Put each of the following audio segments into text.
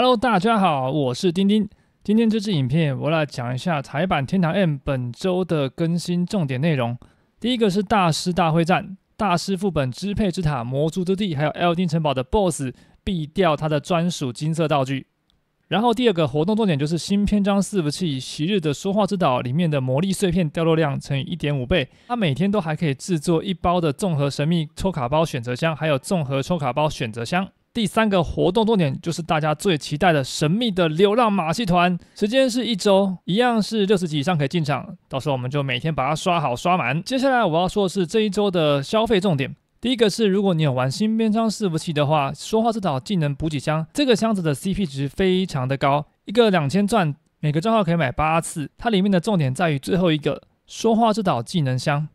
Hello，大家好，我是丁丁。今天这支影片我来讲一下彩版天堂 M 本周的更新重点内容。第一个是大师大会战、大师副本、支配之塔、魔族之地，还有 L 丁城堡的 BOSS 必掉他的专属金色道具。然后第二个活动重点就是新篇章伺服器昔日的说话之岛里面的魔力碎片掉落量乘以一点五倍，它每天都还可以制作一包的综合神秘抽卡包选择箱，还有综合抽卡包选择箱。第三个活动重点就是大家最期待的神秘的流浪马戏团，时间是一周，一样是六十级以上可以进场。到时候我们就每天把它刷好刷满。接下来我要说的是这一周的消费重点，第一个是如果你有玩新边枪四服器的话，说话之岛技能补给箱，这个箱子的 CP 值非常的高，一个两千钻，每个账号可以买八次。它里面的重点在于最后一个说话之岛技能箱。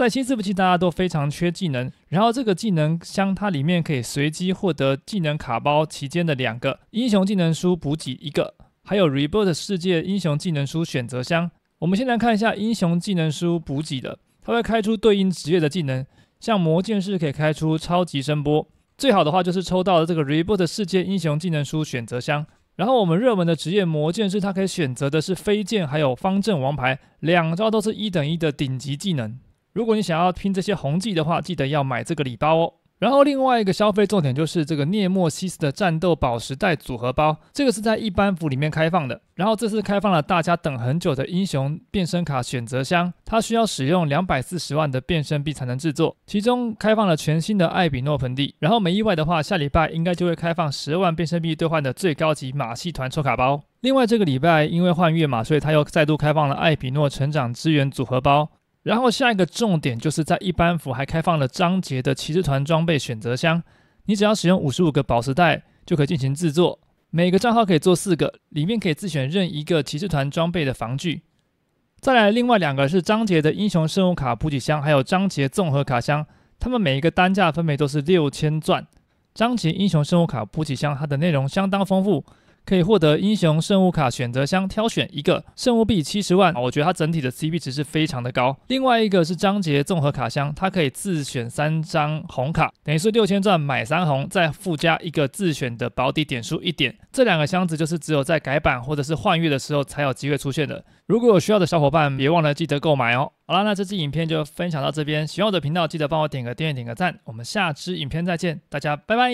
在新服器，大家都非常缺技能。然后这个技能箱，它里面可以随机获得技能卡包期间的两个英雄技能书补给一个，还有 Rebirth 世界英雄技能书选择箱。我们先来看一下英雄技能书补给的，它会开出对应职业的技能，像魔剑士可以开出超级声波。最好的话就是抽到了这个 Rebirth 世界英雄技能书选择箱。然后我们热门的职业魔剑士，它可以选择的是飞剑，还有方阵王牌，两招都是一等一的顶级技能。如果你想要拼这些红记的话，记得要买这个礼包哦。然后另外一个消费重点就是这个涅莫西斯的战斗宝石袋组合包，这个是在一般服里面开放的。然后这次开放了大家等很久的英雄变身卡选择箱，它需要使用两百四十万的变身币才能制作。其中开放了全新的艾比诺盆地。然后没意外的话，下礼拜应该就会开放十万变身币兑换的最高级马戏团抽卡包。另外这个礼拜因为换月马，所以它又再度开放了艾比诺成长资源组合包。然后下一个重点就是在一般服还开放了章节的骑士团装备选择箱，你只要使用五十五个宝石袋就可以进行制作，每个账号可以做四个，里面可以自选任一个骑士团装备的防具。再来另外两个是章节的英雄生物卡补给箱，还有章节综合卡箱，它们每一个单价分别都是六千钻。章节英雄生物卡补给箱它的内容相当丰富。可以获得英雄圣物卡选择箱，挑选一个圣物币七十万，我觉得它整体的 CP 值是非常的高。另外一个是章节综合卡箱，它可以自选三张红卡，等于是六千钻买三红，再附加一个自选的保底点数一点。这两个箱子就是只有在改版或者是换月的时候才有机会出现的。如果有需要的小伙伴，别忘了记得购买哦。好啦，那这期影片就分享到这边，喜欢我的频道记得帮我点个订阅、点个赞，我们下期影片再见，大家拜拜。